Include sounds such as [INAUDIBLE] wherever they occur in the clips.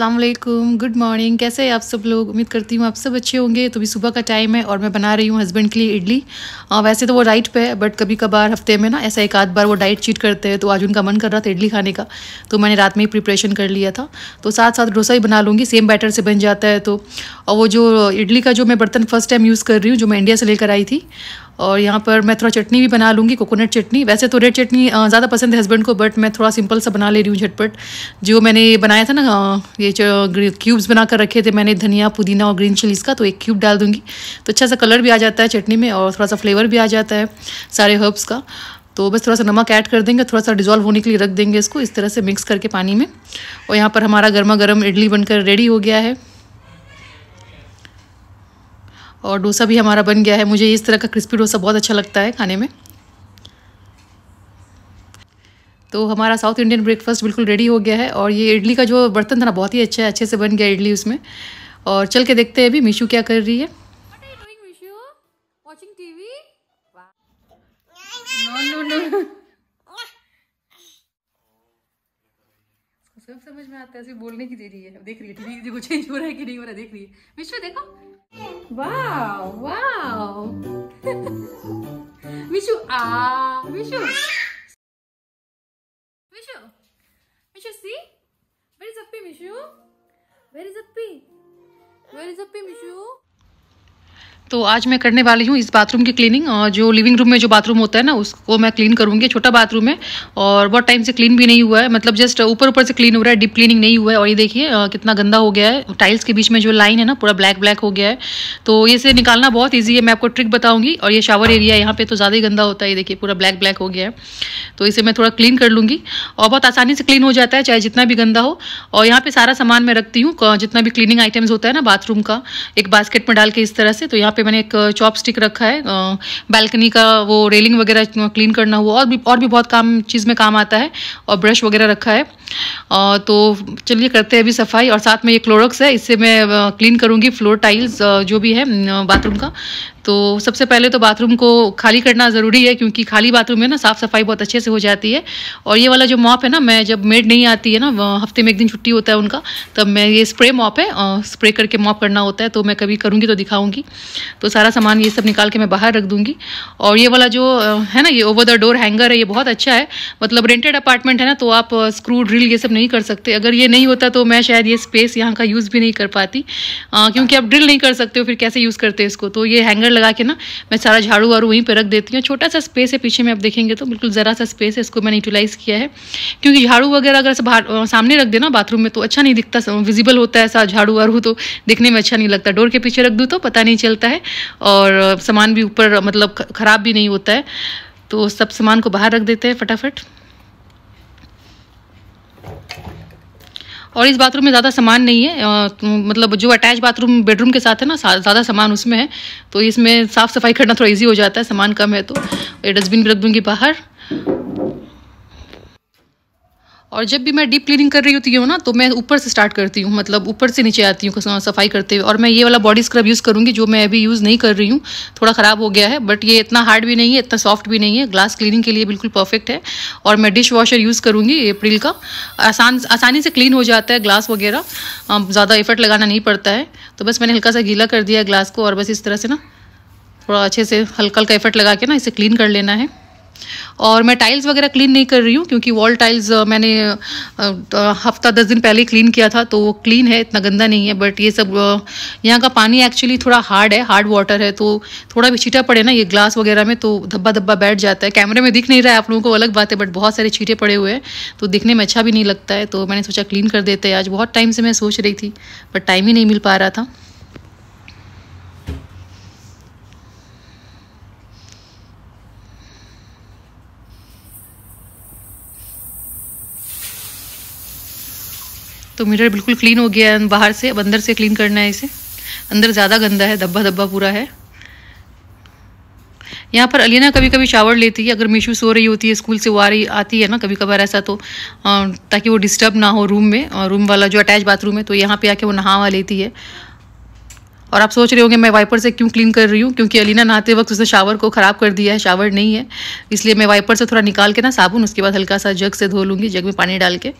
Aslam good morning कैसे आप सब लोग उम्मीद करती हूँ आप सब अच्छे होंगे तो भी सुबह का टाइम है और मैं बना रही हूँ हस्बैंड के लिए इडली आ, वैसे तो वो डाइट पे है बट कभी कभार हफ्ते में ना ऐसा एक आध बार वो डाइट चीट करते हैं तो आज उनका मन कर रहा था इडली खाने का तो मैंने रात में ही प्रिपरेशन कर लिया था तो साथ साथ डोसा ही बना लूँगी सेम बैटर से बन जाता है तो और वो जो इडली का जो मैं बर्तन फर्स्ट टाइम यूज़ कर रही हूँ जो मैं इंडिया से लेकर आई थी और यहाँ पर मैं थोड़ा चटनी भी बना लूँगी कोकोनट चटनी वैसे तो रेड चटनी ज़्यादा पसंद है हस्बैंड को बट मैं थोड़ा सिंपल सा बना ले रही हूँ झटपट जो मैंने बनाया था ना ये क्यूब्स बना कर रखे थे मैंने धनिया पुदीना और ग्रीन चिलीज़ का तो एक क्यूब डाल दूँगी तो अच्छा सा कलर भी आ जाता है चटनी में और थोड़ा सा फ्लेवर भी आ जाता है सारे हर्ब्स का तो बस थोड़ा सा नमक ऐड कर देंगे थोड़ा सा डिजॉल्व होने के लिए रख देंगे इसको इस तरह से मिक्स करके पानी में और यहाँ पर हमारा गर्मा गर्म इडली बनकर रेडी हो गया है और डोसा भी हमारा बन गया है मुझे इस तरह का क्रिस्पी डोसा बहुत अच्छा लगता है खाने में तो हमारा साउथ इंडियन ब्रेकफास्ट बिल्कुल रेडी हो गया है और ये इडली का जो बर्तन था ना बहुत ही अच्छा है अच्छे से बन गया इडली उसमें और चल के देखते हैं अभी मीशू क्या कर रही है [LAUGHS] सब समझ में आता है ऐसे बोलने की दे रही है देख रही है टीवी देखो चेंज हो रहा है कि नहीं हो रहा देख रही है मिशु देखो वाओ वाओ मिशु आ मिशु मिशु मिशु सी वेरी जप्पी Appi Mishu where is Appi where Mishu तो आज मैं करने वाली हूँ इस बाथरूम की क्लीनिंग और जो लिविंग रूम में जो बाथरूम होता है ना उसको मैं क्लीन करूँगी छोटा बाथरूम है और बहुत टाइम से क्लीन भी नहीं हुआ है मतलब जस्ट ऊपर ऊपर से क्लीन हो रहा है डीप क्लीनिंग नहीं हुआ है और ये देखिए कितना गंदा हो गया है टाइल्स के बीच में जो लाइन है ना पूरा ब्लैक ब्लैक हो गया है तो ये से निकालना बहुत ईजी है मैं आपको ट्रिक बताऊँगी और ये शावर एरिया है यहाँ पर तो ज़्यादा ही गंदा होता है ये देखिए पूरा ब्लैक ब्लैक हो गया है तो इसे मैं थोड़ा क्लीन कर लूँगी और बहुत आसानी से क्लीन हो जाता है चाहे जितना भी गंदा हो और यहाँ पर सारा सामान मैं रखती हूँ जितना भी क्लीनिंग आइटम्स होता है ना बाथरूम का एक बास्केट में डाल के इस तरह से तो यहाँ पे मैंने एक चॉप स्टिक रखा है बालकनी का वो रेलिंग वगैरह क्लीन करना हुआ और भी और भी बहुत काम चीज़ में काम आता है और ब्रश वगैरह रखा है तो चलिए करते हैं अभी सफाई और साथ में ये क्लोरोक्स है इससे मैं क्लीन करूँगी फ्लोर टाइल्स जो भी है बाथरूम का तो सबसे पहले तो बाथरूम को खाली करना ज़रूरी है क्योंकि खाली बाथरूम में ना साफ़ सफाई बहुत अच्छे से हो जाती है और ये वाला जो मॉप है ना मैं जब मेड नहीं आती है ना हफ्ते में एक दिन छुट्टी होता है उनका तब मैं ये स्प्रे मॉप है स्प्रे करके मॉप करना होता है तो मैं कभी करूँगी तो दिखाऊँगी तो सारा सामान ये सब निकाल के मैं बाहर रख दूँगी और ये वाला जो है ना ये ओवर द डोर हैंगर है ये बहुत अच्छा है मतलब रेंटेड अपार्टमेंट है ना तो आप स्क्रू ड्रिल ड्रिल ये सब नहीं कर सकते अगर ये नहीं होता तो मैं शायद ये स्पेस यहाँ का यूज़ भी नहीं कर पाती आ, क्योंकि आप ड्रिल नहीं कर सकते हो फिर कैसे यूज़ करते हैं इसको तो ये हैंगर लगा के ना मैं सारा झाड़ू वाड़ू वहीं पर रख देती हूँ छोटा सा स्पेस है पीछे में आप देखेंगे तो बिल्कुल ज़रा सा स्पेस है इसको मैंने यूटिलाइज़ किया है क्योंकि झाड़ू वगैरह अगर सामने रख देना बाथरूम में तो अच्छा नहीं दिखता विजिबल होता है ऐसा झाड़ू वाड़ू तो देखने में अच्छा नहीं लगता डोर के पीछे रख दूँ तो पता नहीं चलता है और सामान भी ऊपर मतलब ख़राब भी नहीं होता है तो सब सामान को बाहर रख देते हैं फटाफट और इस बाथरूम में ज़्यादा सामान नहीं है तो मतलब जो अटैच बाथरूम बेडरूम के साथ है ना ज़्यादा सामान उसमें है तो इसमें साफ़ सफाई करना थोड़ा इजी हो जाता है सामान कम है तो ये डस्टबिन भी रख दूँगी बाहर और जब भी मैं डीप क्लीनिंग कर रही होती हूँ ना तो मैं ऊपर से स्टार्ट करती हूँ मतलब ऊपर से नीचे आती हूँ सफाई करते हुए और मैं ये वाला बॉडी स्क्रब यूज़ करूँगी जो मैं अभी यूज़ नहीं कर रही हूँ थोड़ा ख़राब हो गया है बट ये इतना हार्ड भी नहीं है इतना सॉफ्ट भी नहीं है ग्लास क्लीनिंग के लिए बिल्कुल परफेक्ट है और मैं डिश वॉशर यूज़ करूँगी अप्रिल का आसान आसानी से क्लीन हो जाता है ग्लास वगैरह ज़्यादा इफ़र्ट लगाना नहीं पड़ता है तो बस मैंने हल्का सा गीला कर दिया ग्लास को और बस इस तरह से ना थोड़ा अच्छे से हल्का हल्का इफ़र्ट लगा के ना इसे क्लीन कर लेना है और मैं टाइल्स वगैरह क्लीन नहीं कर रही हूँ क्योंकि वॉल टाइल्स मैंने हफ्ता दस दिन पहले क्लीन किया था तो वो क्लीन है इतना गंदा नहीं है बट ये सब यहाँ का पानी एक्चुअली थोड़ा हार्ड है हार्ड वाटर है तो थोड़ा भी छीटा पड़े ना ये ग्लास वगैरह में तो धब्बा धब्बा बैठ जाता है कैमरे में दिख नहीं रहा है आप लोगों को अलग बात है बट बहुत सारे छीटे पड़े हुए हैं तो दिखने में अच्छा भी नहीं लगता है तो मैंने सोचा क्लीन कर देते हैं आज बहुत टाइम से मैं सोच रही थी बट टाइम ही नहीं मिल पा रहा था तो मिरर बिल्कुल क्लीन हो गया है बाहर से अब अंदर से क्लीन करना है इसे अंदर ज़्यादा गंदा है धब्बा धब्बा पूरा है यहाँ पर अलीना कभी कभी शावर लेती है अगर मीशू सो रही होती है स्कूल से वो आ रही आती है ना कभी कभार ऐसा तो आ, ताकि वो डिस्टर्ब ना हो रूम में और रूम वाला जो अटैच बाथरूम है तो यहाँ पे आके वो नहावा लेती है और आप सोच रहे होंगे मैं वाइपर से क्यों क्लीन कर रही हूँ क्योंकि अलीना नहाते वक्त उसने शावर को ख़राब कर दिया है शावर नहीं है इसलिए मैं वाइपर से थोड़ा निकाल के ना साबुन उसके बाद हल्का सा जग से धो लूँगी जग में पानी डाल के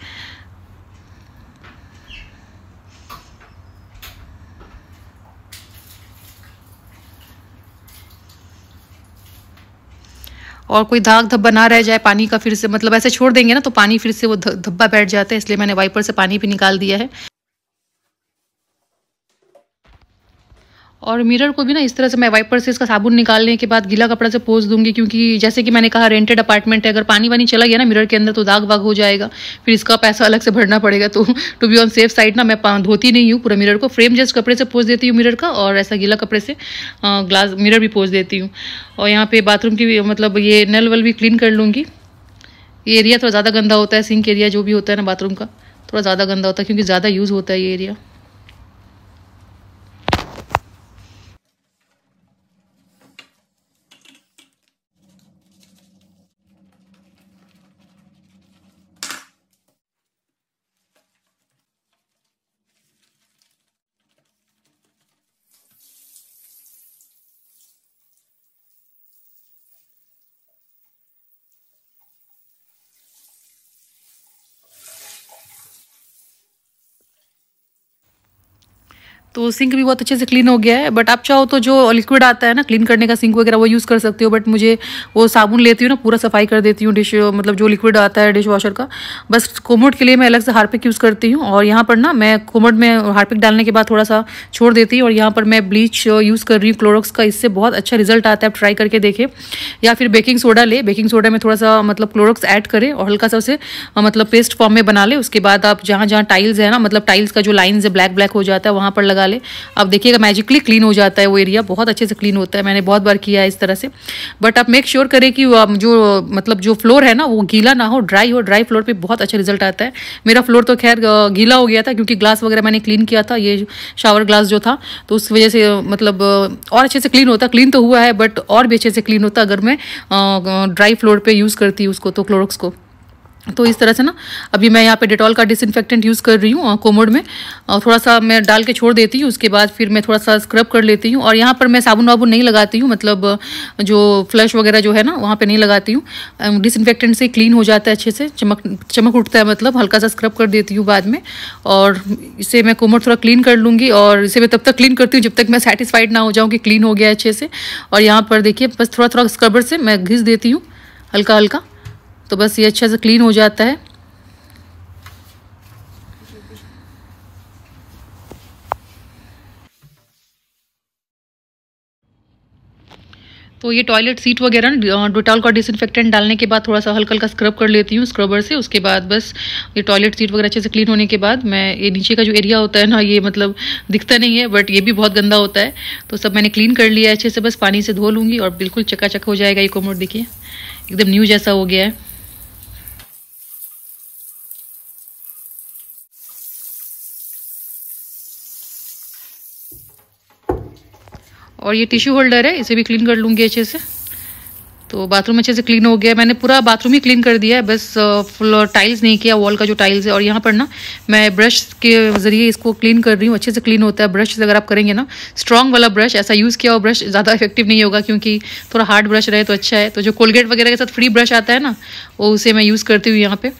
और कोई दाग धब्बा ना रह जाए पानी का फिर से मतलब ऐसे छोड़ देंगे ना तो पानी फिर से वो धब्बा बैठ जाता है इसलिए मैंने वाइपर से पानी भी निकाल दिया है और मिरर को भी ना इस तरह से मैं वाइपर से इसका साबुन निकालने के बाद गीला कपड़ा से पोस दूंगी क्योंकि जैसे कि मैंने कहा रेंटेड अपार्टमेंट है अगर पानी वानी चला गया ना मिरर के अंदर तो दाग वाग हो जाएगा फिर इसका पैसा अलग से भरना पड़ेगा तो to be on safe side ना मैं धोती नहीं हूँ पूरा मिरर को फ्रेम जस्ट कपड़े से पोस देती हूँ मिरर का और ऐसा गीला कपड़े से ग्लास मिरर भी पोस देती हूँ और यहाँ पर बाथरूम की मतलब ये नल वल भी क्लीन कर लूँगी ये एरिया थोड़ा ज़्यादा गंदा होता है सिंक एरिया जो भी होता है ना बाथरूम का थोड़ा ज़्यादा गंदा होता है क्योंकि ज़्यादा यूज़ होता है ये एरिया तो सिंक भी बहुत अच्छे से क्लीन हो गया है बट आप चाहो तो जो लिक्विड आता है ना क्लीन करने का सिंक वगैरह वो यूज़ कर सकते हो बट मुझे वो साबुन लेती हूँ ना पूरा सफाई कर देती हूँ डिश मतलब जो लिक्विड आता है डिश वॉशर का बस कोमोट के लिए मैं अलग से हार्पिक यूज़ करती हूँ और यहाँ पर ना मैं कोमोट में हार्पिक डालने के बाद थोड़ा सा छोड़ देती हूँ और यहाँ पर मैं ब्लीच यूज़ कर रही हूँ क्लोरोक्स का इससे बहुत अच्छा रिजल्ट आता है आप ट्राई करके देखें या फिर बेकिंग सोडा ले बेकिंग सोडा में थोड़ा सा मतलब क्लोरोक्स ऐड करें और हल्का सा उसे मतलब पेस्ट फॉर्म में बना ले उसके बाद आप जहाँ जहाँ टाइल्स है ना मतलब टाइल्स का जो लाइन्स है ब्लैक ब्लैक हो जाता है वहाँ पर लगा लगा ले अब देखिएगा मैजिकली क्लीन हो जाता है वो एरिया बहुत अच्छे से क्लीन होता है मैंने बहुत बार किया है इस तरह से बट आप मेक श्योर करें कि जो मतलब जो फ्लोर है ना वो गीला ना हो ड्राई हो ड्राई फ्लोर पर बहुत अच्छा रिजल्ट आता है मेरा फ्लोर तो खैर गीला हो गया था क्योंकि ग्लास वगैरह मैंने क्लीन किया था ये शावर ग्लास जो था तो उस वजह से मतलब और अच्छे से क्लीन होता क्लीन तो हुआ है बट और भी अच्छे से क्लीन होता अगर मैं ड्राई फ्लोर पर यूज़ करती हूँ उसको तो क्लोरोक्स को तो इस तरह से ना अभी मैं यहाँ पे डिटॉल का डिसइनफेक्टेंट यूज़ कर रही हूँ कोमोड में और थोड़ा सा मैं डाल के छोड़ देती हूँ उसके बाद फिर मैं थोड़ा सा स्क्रब कर लेती हूँ और यहाँ पर मैं साबुन वाबुन नहीं लगाती हूँ मतलब जो फ्लश वगैरह जो है ना वहाँ पे नहीं लगाती हूँ डिसइनफेक्टेंट से क्लीन हो जाता है अच्छे से चमक चमक उठता है मतलब हल्का सा स्क्रब कर देती हूँ बाद में और इसे मैं कोमोड थोड़ा क्लीन कर लूँगी और इसे मैं तब तक क्लीन करती हूँ जब तक मैं सेटिसफाइड ना हो जाऊँ कि क्लीन हो गया अच्छे से और यहाँ पर देखिए बस थोड़ा थोड़ा स्क्रबर से मैं घिस देती हूँ हल्का हल्का तो बस ये अच्छे से क्लीन हो जाता है तो ये टॉयलेट सीट वगैरह डोटॉल का डिसइनफेक्टेंट डालने के बाद थोड़ा सा हल्का हल्का स्क्रब कर लेती हूँ स्क्रबर से उसके बाद बस ये टॉयलेट सीट वगैरह अच्छे से क्लीन होने के बाद मैं ये नीचे का जो एरिया होता है ना ये मतलब दिखता नहीं है बट ये भी बहुत गंदा होता है तो सब मैंने क्लीन कर लिया है अच्छे से बस पानी से धो लूँगी और बिल्कुल चकाचक हो जाएगा ये कोमोट देखिए एकदम न्यू जैसा हो गया है और ये टिश्यू होल्डर है इसे भी क्लीन कर लूँगी अच्छे से तो बाथरूम अच्छे से क्लीन हो गया मैंने पूरा बाथरूम ही क्लीन कर दिया है बस फुल टाइल्स नहीं किया वॉल का जो टाइल्स है और यहाँ पर ना मैं ब्रश के ज़रिए इसको क्लीन कर रही हूँ अच्छे से क्लीन होता है ब्रश अगर आप करेंगे ना स्ट्रॉन्ग वाला ब्रश ऐसा यूज़ किया हुआ ब्रश ज़्यादा इफेक्टिव नहीं होगा क्योंकि थोड़ा हार्ड ब्रश रहे तो अच्छा है तो जो कोलगेट वगैरह के साथ फ्री ब्रश आता है ना वो उसे मैं यूज़ करती हूँ यहाँ पर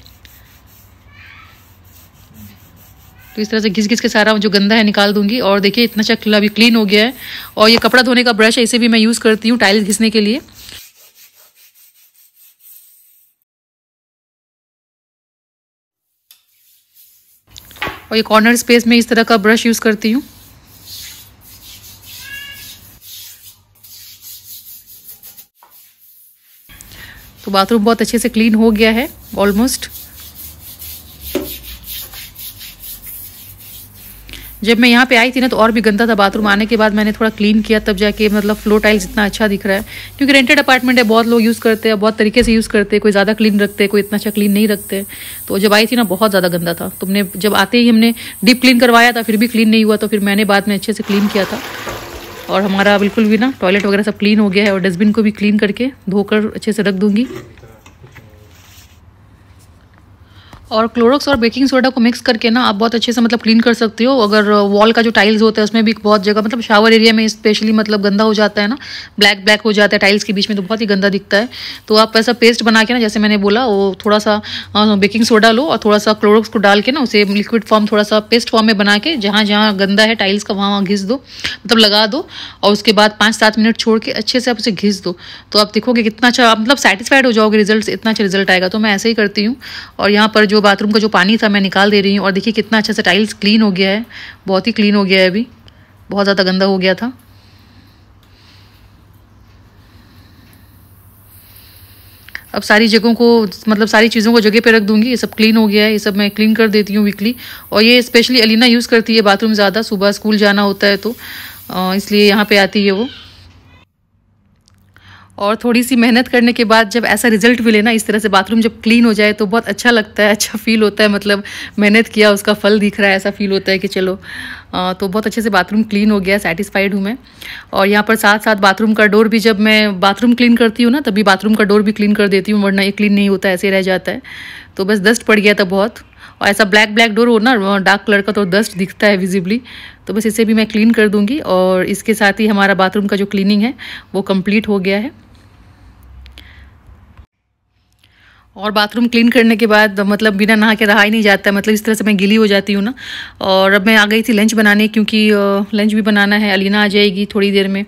तो इस तरह से घिस घिस के सारा जो गंदा है निकाल दूंगी और देखिए इतना चकला अभी क्लीन हो गया है और ये कपड़ा धोने का ब्रश ऐसे भी मैं यूज़ करती हूँ टाइल्स घिसने के लिए और ये कॉर्नर स्पेस में इस तरह का ब्रश यूज़ करती हूँ तो बाथरूम बहुत अच्छे से क्लीन हो गया है ऑलमोस्ट जब मैं यहाँ पे आई थी ना तो और भी गंदा था बाथरूम आने के बाद मैंने थोड़ा क्लीन किया तब जाके मतलब फ्लो टाइल्स इतना अच्छा दिख रहा है क्योंकि रेंटेड अपार्टमेंट है बहुत लोग यूज़ करते हैं बहुत तरीके से यूज़ करते हैं कोई ज़्यादा क्लीन रखते हैं कोई इतना अच्छा क्लीन नहीं रखते तो जब आई थी ना बहुत ज़्यादा गंदा था तुमने जब आते ही हमने डीप क्लीन करवाया था फिर भी क्लीन नहीं हुआ तो फिर मैंने बाद में अच्छे से क्लीन किया था और हमारा बिल्कुल भी ना टॉयलेट वगैरह सब क्लीन हो गया है और डस्टबिन को भी क्लीन करके धोकर अच्छे से रख दूँगी और क्लोरोक्स और बेकिंग सोडा को मिक्स करके ना आप बहुत अच्छे से मतलब क्लीन कर सकते हो अगर वॉल uh, का जो टाइल्स होता है उसमें भी बहुत जगह मतलब शावर एरिया में स्पेशली मतलब गंदा हो जाता है ना ब्लैक ब्लैक हो जाता है टाइल्स के बीच में तो बहुत ही गंदा दिखता है तो आप ऐसा पेस्ट बना के ना जैसे मैंने बोला वो थोड़ा सा बेकिंग uh, सोडा लो और थोड़ा सा क्लोरोक्स को डाल के ना उसे लिक्विड फॉर्म थोड़ा सा पेस्ट फॉर्म में बना के जहाँ जहाँ गंदा है टाइल्स का वहाँ वहाँ घिस दो मतलब लगा दो और उसके बाद पाँच सात मिनट छोड़ के अच्छे से आप उसे घिस दो तो आप देखोगे कितना अच्छा मतलब सेटिस्फाइड हो जाओगे रिजल्ट इतना अच्छा रिजल्ट आएगा तो मैं ऐसे ही करती हूँ और यहाँ पर जो बाथरूम का जो पानी था मैं निकाल दे रही हूँ और देखिए कितना अच्छा सा टाइल्स क्लीन हो गया है बहुत ही क्लीन हो गया है अभी बहुत ज़्यादा गंदा हो गया था अब सारी जगहों को मतलब सारी चीज़ों को जगह पे रख दूंगी ये सब क्लीन हो गया है ये सब मैं क्लीन कर देती हूँ वीकली और ये स्पेशली अलीना यूज़ करती है बाथरूम ज़्यादा सुबह स्कूल जाना होता है तो इसलिए यहाँ पे आती है वो और थोड़ी सी मेहनत करने के बाद जब ऐसा रिजल्ट मिले ना इस तरह से बाथरूम जब क्लीन हो जाए तो बहुत अच्छा लगता है अच्छा फील होता है मतलब मेहनत किया उसका फल दिख रहा है ऐसा फील होता है कि चलो आ, तो बहुत अच्छे से बाथरूम क्लीन हो गया सेटिस्फाइड हूँ मैं और यहाँ पर साथ साथ बाथरूम का डोर भी जब मैं बाथरूम क्लीन करती हूँ ना तभी बाथरूम का डोर भी क्लीन कर देती हूँ वरना ये क्लीन नहीं होता ऐसे रह जाता है तो बस डस्ट पड़ गया था बहुत और ऐसा ब्लैक ब्लैक डोर हो ना डार्क कलर का तो डस्ट दिखता है विजिबली तो बस इसे भी मैं क्लीन कर दूंगी और इसके साथ ही हमारा बाथरूम का जो क्लीनिंग है वो कम्प्लीट हो गया है और बाथरूम क्लीन करने के बाद मतलब बिना नहा के रहा ही नहीं जाता मतलब इस तरह से मैं गिली हो जाती हूँ ना और अब मैं आ गई थी लंच बनाने क्योंकि लंच भी बनाना है अलीना आ जाएगी थोड़ी देर में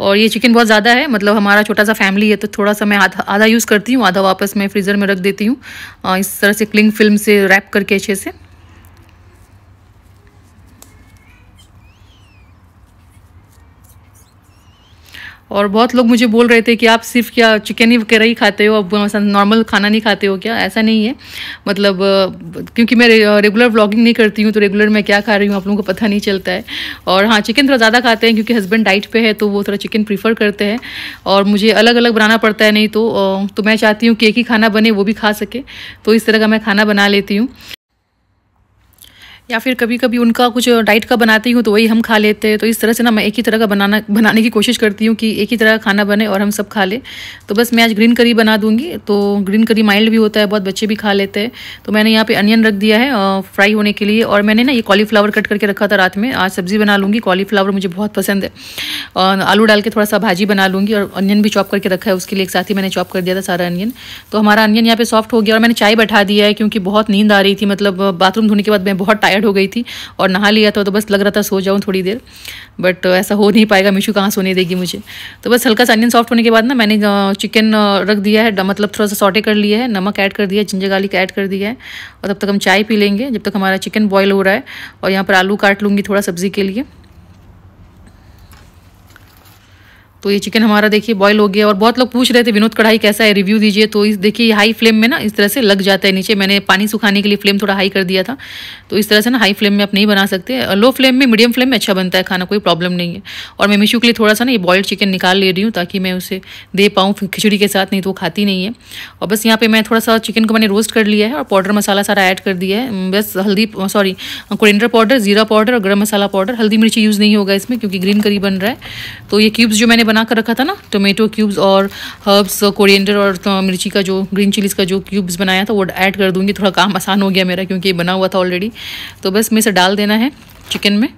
और ये चिकन बहुत ज़्यादा है मतलब हमारा छोटा सा फैमिली है तो थोड़ा सा मैं आधा आधा यूज़ करती हूँ आधा वापस मैं फ्रीज़र में रख देती हूँ इस तरह से क्लिंग फिल्म से रैप करके अच्छे से और बहुत लोग मुझे बोल रहे थे कि आप सिर्फ क्या चिकन ही वगैरह ही खाते हो अब नॉर्मल खाना नहीं खाते हो क्या ऐसा नहीं है मतलब क्योंकि मैं रेगुलर व्लॉगिंग नहीं करती हूँ तो रेगुलर मैं क्या खा रही हूँ आप लोगों को पता नहीं चलता है और हाँ चिकन थोड़ा ज़्यादा खाते हैं क्योंकि हस्बैंड डाइट पर है तो वो थोड़ा चिकन प्रीफर करते हैं और मुझे अलग अलग बनाना पड़ता है नहीं तो तो मैं चाहती हूँ कि एक ही खाना बने वो भी खा सके तो इस तरह का मैं खाना बना लेती हूँ या फिर कभी कभी उनका कुछ डाइट का बनाती हूँ तो वही हम खा लेते हैं तो इस तरह से ना मैं एक ही तरह का बनाना बनाने की कोशिश करती हूँ कि एक ही तरह का खाना बने और हम सब खा लें तो बस मैं आज ग्रीन करी बना दूँगी तो ग्रीन करी माइल्ड भी होता है बहुत बच्चे भी खा लेते हैं तो मैंने यहाँ पर अनियन रख दिया है फ्राई होने के लिए और मैंने ना ये कॉलीफ्लावर कट करके रखा था रात में आज सब्ज़ी बना लूँगी कॉलीफ्लावर मुझे बहुत पसंद है और आलू डाल के थोड़ा सा भाजी बना लूँगी और अनियन भी चॉप करके रखा है उसके लिए एक साथ ही मैंने चॉप कर दिया था सारा अनियन तो हमारा अनियन यहाँ पे सॉफ्ट हो गया और मैंने चाय बैठा दिया है क्योंकि बहुत नींद आ रही थी मतलब बाथरूम धोने के बाद मैं बहुत टायर्ड हो गई थी और नहा लिया था तो बस लग रहा था सो जाऊँ थोड़ी देर बट ऐसा हो नहीं पाएगा मीशू कहाँ सोने देगी मुझे तो बस हल्का सा अनियन सॉफ्ट होने के बाद ना मैंने चिकन रख दिया है मतलब थोड़ा सा सॉटे कर लिया है नमक ऐड कर दिया जिंजर गार्लिक ऐड कर दिया है और तब तक हम चाय पी लेंगे जब तक हमारा चिकन बॉयल हो रहा है और यहाँ पर आलू काट लूँगी थोड़ा सब्ज़ी के लिए तो ये चिकन हमारा देखिए बॉयल हो गया और बहुत लोग पूछ रहे थे विनोद कढ़ाई कैसा है रिव्यू दीजिए तो इस देखिए हाई फ्लेम में ना इस तरह से लग जाता है नीचे मैंने पानी सुखाने के लिए फ्लेम थोड़ा हाई कर दिया था तो इस तरह से ना हाई फ्लेम में आप नहीं बना सकते लो फ्लेम में मीडियम फ्लेम में अच्छा बनता है खाना कोई प्रॉब्लम नहीं है और मैं मिशू के लिए थोड़ा सा ना ये बॉयल्ड चिकन निकाल ले रही हूँ ताकि मैं उसे दे पाऊँ खिचड़ी के साथ नहीं तो वो खाती नहीं है और बस यहाँ पर मैं थोड़ा सा चिकन को मैंने रोस्ट कर लिया है और पाउडर मसाला सारा ऐड कर दिया है बस हल्दी सॉरी कोरिएंडर पाउडर जीरा पाउडर और गर्म मसाला पाउडर हल्दी मिर्ची यूज़ नहीं होगा इसमें क्योंकि ग्रीन करी बन रहा है तो ये क्यूब्स जो मैंने बना कर रखा था ना टोमेटो क्यूब्स और हर्ब्स कोरिएंडर और तो मिर्ची का जो ग्रीन चिलीज़ का जो क्यूब्स बनाया था वो ऐड कर दूँगी थोड़ा काम आसान हो गया मेरा क्योंकि ये बना हुआ था ऑलरेडी तो बस मैं इसे डाल देना है चिकन में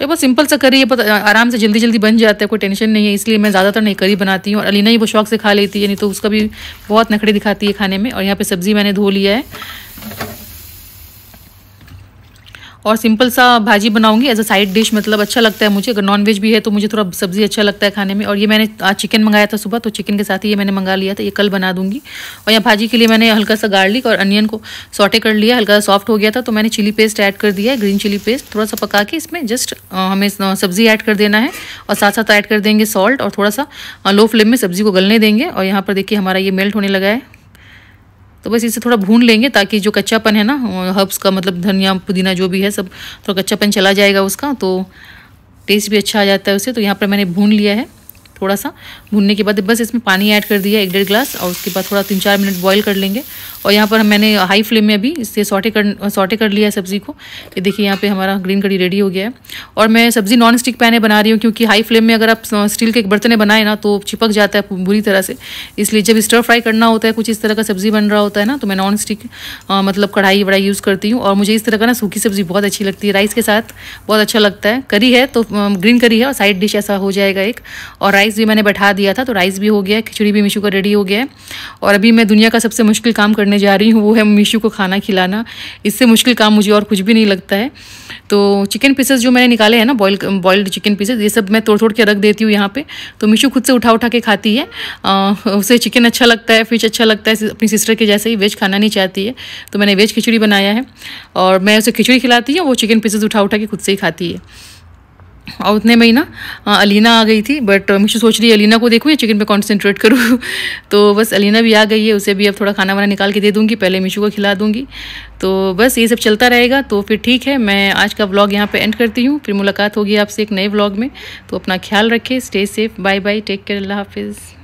ये बहुत सिंपल सा करी है पता आराम से जल्दी जल्दी बन जाता है कोई टेंशन नहीं है इसलिए मैं ज़्यादातर नहीं करी बनाती हूँ और अलीना ही वो शौक से खा लेती है नहीं तो उसका भी बहुत नखड़े दिखाती है खाने में और यहाँ पे सब्ज़ी मैंने धो लिया है और सिंपल सा भाजी बनाऊंगी एज अ साइड डिश मतलब अच्छा लगता है मुझे अगर नॉन वेज भी है तो मुझे थोड़ा सब्जी अच्छा लगता है खाने में और ये मैंने आज चिकन मंगाया था सुबह तो चिकन के साथ ही ये मैंने मंगा लिया था ये कल बना दूंगी और यहाँ भाजी के लिए मैंने हल्का सा गार्लिक और अनियन को सॉटे कर लिया हल्का सॉफ्ट हो गया था तो मैंने चिली पेस्ट ऐड कर दिया है ग्रीन चिली पेस्ट थोड़ा सा पका के इसमें जस्ट हमें सब्ज़ी ऐड कर देना है और साथ साथ ऐड कर देंगे सॉल्ट और थोड़ा सा लो फ्लेम में सब्ज़ी को गलने देंगे और यहाँ पर देखिए हमारा ये मेल्ट होने लगा है तो बस इसे थोड़ा भून लेंगे ताकि जो कच्चापन है ना हर्ब्स का मतलब धनिया पुदीना जो भी है सब थोड़ा कच्चापन चला जाएगा उसका तो टेस्ट भी अच्छा आ जाता है उसे तो यहाँ पर मैंने भून लिया है थोड़ा सा भुनने के बाद बस इसमें पानी ऐड कर दिया एक डेढ़ ग्लास और उसके बाद थोड़ा तीन चार मिनट बॉईल कर लेंगे और यहाँ पर मैंने हाई फ्लेम में अभी इससे सॉटे कर सॉटे कर लिया है सब्ज़ी को ये देखिए यहाँ पर हमारा ग्रीन कड़ी रेडी हो गया है और मैं सब्ज़ी नॉन स्टिक पैने बना रही हूँ क्योंकि हाई फ्लेम में अगर आप स्टील के बर्तने बनाए ना तो चिपक जाता है बुरी तरह से इसलिए जब स्टर फ्राई करना होता है कुछ इस तरह का सब्ज़ी बन रहा होता है ना तो मैं नॉन स्टिक मतलब कढ़ाई वढ़ाई यूज़ करती हूँ और मुझे इस तरह का ना सूखी सब्ज़ी बहुत अच्छी लगती है राइस के साथ बहुत अच्छा लगता है करी है तो ग्रीन करी है और साइड डिश ऐसा हो जाएगा एक और राइस राइस भी मैंने बैठा दिया था तो राइस भी हो गया है खिचड़ी भी मीशू का रेडी हो गया है और अभी मैं दुनिया का सबसे मुश्किल काम करने जा रही हूँ वो है मीशू को खाना खिलाना इससे मुश्किल काम मुझे और कुछ भी नहीं लगता है तो चिकन पीसेस जो मैंने निकाले हैं ना बॉयल बॉयल्ड चिकन पीसेस ये सब मैं तोड़ तोड़ के रख देती हूँ यहाँ पे तो मीशू खुद से उठा उठा के खाती है उसे चिकन अच्छा लगता है फिश अच्छा लगता है अपनी सिस्टर के जैसे ही वेज खाना नहीं चाहती है तो मैंने वेज खिचड़ी बनाया है और मैं उसे खिचड़ी खिलाती हूँ वो चिकन पीसेज उठा उठा के खुद से ही खाती है और उतने में ही ना अलीना आ गई थी बट मुझे सोच रही है अलीना को देखूँ या चिकन पे कॉन्सेंट्रेट करूँ [LAUGHS] तो बस अलीना भी आ गई है उसे भी अब थोड़ा खाना वाना निकाल के दे दूँगी पहले मीशू को खिला दूँगी तो बस ये सब चलता रहेगा तो फिर ठीक है मैं आज का व्लॉग यहाँ पे एंड करती हूँ फिर मुलाकात होगी आपसे एक नए व्लॉग में तो अपना ख्याल रखें stay safe bye bye take care अल्लाह हाफिज़